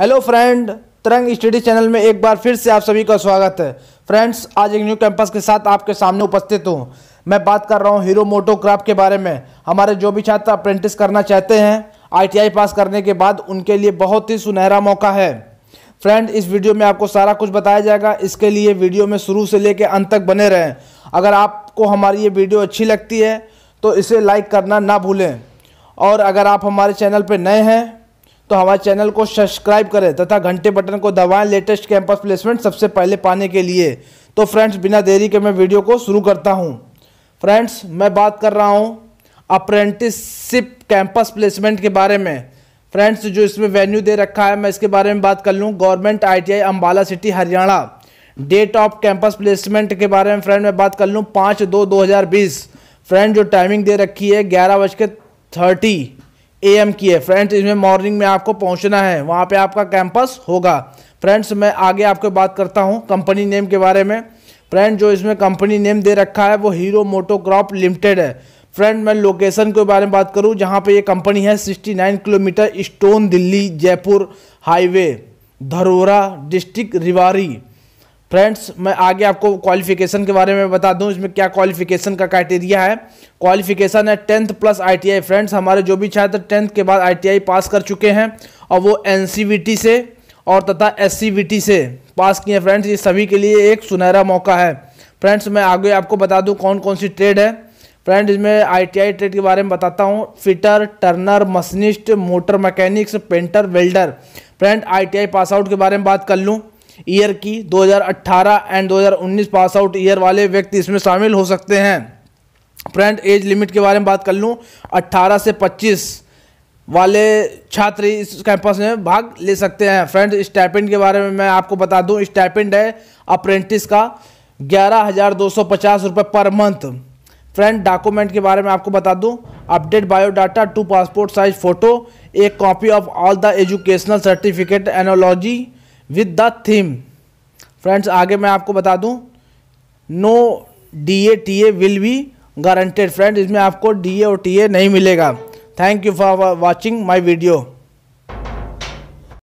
hello friend Tarang study channel में एक बार फिर से आप सभी का स्वागत है फ्रेंड्स आज एक न्यू कैंपस के साथ आपके सामने उपस्थित हूँ मैं बात कर रहा हूँ हीरो मोटोक्राफ्ट के बारे में हमारे जो भी छात्र अप्रेंटिस करना चाहते हैं आईटीआई पास करने के बाद उनके लिए बहुत ही सुनहरा मौका है फ्रेंड इस वीडियो में आपको सारा कुछ बताया जाएगा इसके लिए वीडियो में शुरू से लेकर अंत तक बने रहें अगर आपको हमारी ये वीडियो अच्छी लगती है तो इसे लाइक करना ना भूलें और अगर आप हमारे चैनल पर नए हैं तो हमारे चैनल को सब्सक्राइब करें तथा घंटे बटन को दबाएं लेटेस्ट कैंपस प्लेसमेंट सबसे पहले पाने के लिए तो फ्रेंड्स बिना देरी के मैं वीडियो को शुरू करता हूं फ्रेंड्स मैं बात कर रहा हूं अप्रेंटिसशिप कैंपस प्लेसमेंट के बारे में फ्रेंड्स जो इसमें वेन्यू दे रखा है मैं इसके बारे में बात कर लूँ government I Ambala city Haryana date of campus placement के बारे में फ्रेंड मैं बात कर लूँ पाँच दो दो हज़ार बीस फ्रेंड जो टाइमिंग दे रखी है ग्यारह बज के थर्टी एम की है फ्रेंड्स इसमें मॉर्निंग में आपको पहुंचना है वहाँ पे आपका कैंपस होगा फ्रेंड्स मैं आगे आपको बात करता हूँ कंपनी नेम के बारे में फ्रेंड जो इसमें कंपनी नेम दे रखा है वो हीरो मोटोक्रॉप लिमिटेड है फ्रेंड मैं लोकेशन के बारे में बात करूँ जहाँ पे ये कंपनी है 69 kilometre stone Delhi Jaipur highway Dharora district Rewari friends मैं आगे आपको क्वालिफिकेशन के बारे में बता दूं इसमें क्या क्वालिफिकेशन का क्राइटेरिया है क्वालिफिकेशन है टेंथ प्लस आईटीआई फ्रेंड्स हमारे जो भी छात्र टेंथ के बाद आईटीआई पास कर चुके हैं और वो एनसीवीटी से और तथा एससीवीटी से पास किए फ्रेंड्स ये सभी के लिए एक सुनहरा मौका है फ्रेंड्स मैं आगे आपको बता दूँ कौन कौन सी ट्रेड है फ्रेंड्स इसमें आई ट्रेड के बारे में बताता हूँ fitter turner machinist motor mechanics painter welder friend I pass out के बारे में बात कर लूँ ईयर की 2018 एंड 2019 पास आउट ईयर वाले व्यक्ति इसमें शामिल हो सकते हैं फ्रेंड एज लिमिट के बारे में बात कर लूँ 18 से 25 वाले छात्र इस कैंपस में भाग ले सकते हैं फ्रेंड स्टैपेंड के बारे में मैं आपको बता दूं स्टैपेंड है अप्रेंटिस का ग्यारह हज़ार दो सौ पचास रुपये पर मंथ फ्रेंड डॉक्यूमेंट के बारे में आपको बता दूं update biodata two passport size photo एक copy of all the educational certificate एनोलॉजी विद द थीम फ्रेंड्स आगे मैं आपको बता दूं no D A T A will be guaranteed friends इसमें आपको डी ए और टी ए नहीं मिलेगा thank you for watching my video